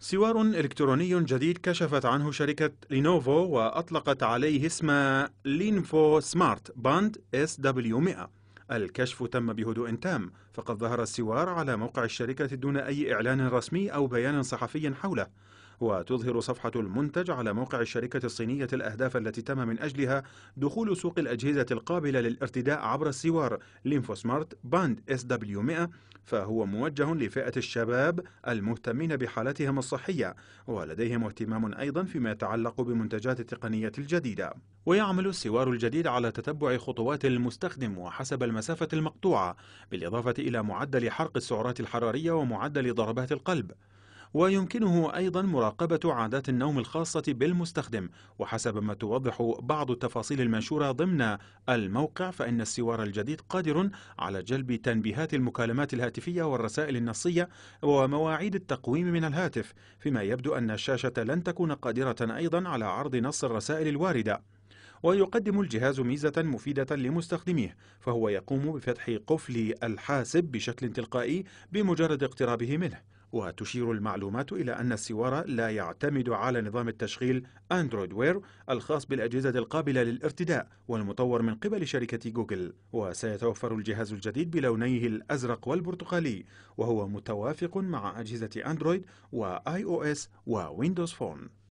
سوار إلكتروني جديد كشفت عنه شركة لينوفو وأطلقت عليه اسم لينفو سمارت باند اس دبليو 100 الكشف تم بهدوء تام فقد ظهر السوار على موقع الشركة دون أي إعلان رسمي أو بيان صحفي حوله وتظهر صفحة المنتج على موقع الشركة الصينية الأهداف التي تم من أجلها دخول سوق الأجهزة القابلة للارتداء عبر السوار لينفو سمارت باند اس دبليو 100 فهو موجه لفئة الشباب المهتمين بحالتهم الصحية ولديهم اهتمام أيضا فيما يتعلق بمنتجات التقنية الجديدة ويعمل السوار الجديد على تتبع خطوات المستخدم وحسب المسافة المقطوعة بالإضافة إلى معدل حرق السعرات الحرارية ومعدل ضربات القلب ويمكنه أيضا مراقبة عادات النوم الخاصة بالمستخدم وحسب ما توضح بعض التفاصيل المنشورة ضمن الموقع فإن السوار الجديد قادر على جلب تنبيهات المكالمات الهاتفية والرسائل النصية ومواعيد التقويم من الهاتف فيما يبدو أن الشاشة لن تكون قادرة أيضا على عرض نص الرسائل الواردة ويقدم الجهاز ميزة مفيدة لمستخدميه فهو يقوم بفتح قفل الحاسب بشكل تلقائي بمجرد اقترابه منه وتشير المعلومات إلى أن السوار لا يعتمد على نظام التشغيل أندرويد وير الخاص بالأجهزة القابلة للارتداء والمطور من قبل شركة جوجل وسيتوفر الجهاز الجديد بلونيه الأزرق والبرتقالي وهو متوافق مع أجهزة أندرويد وآي أو إس وويندوز فون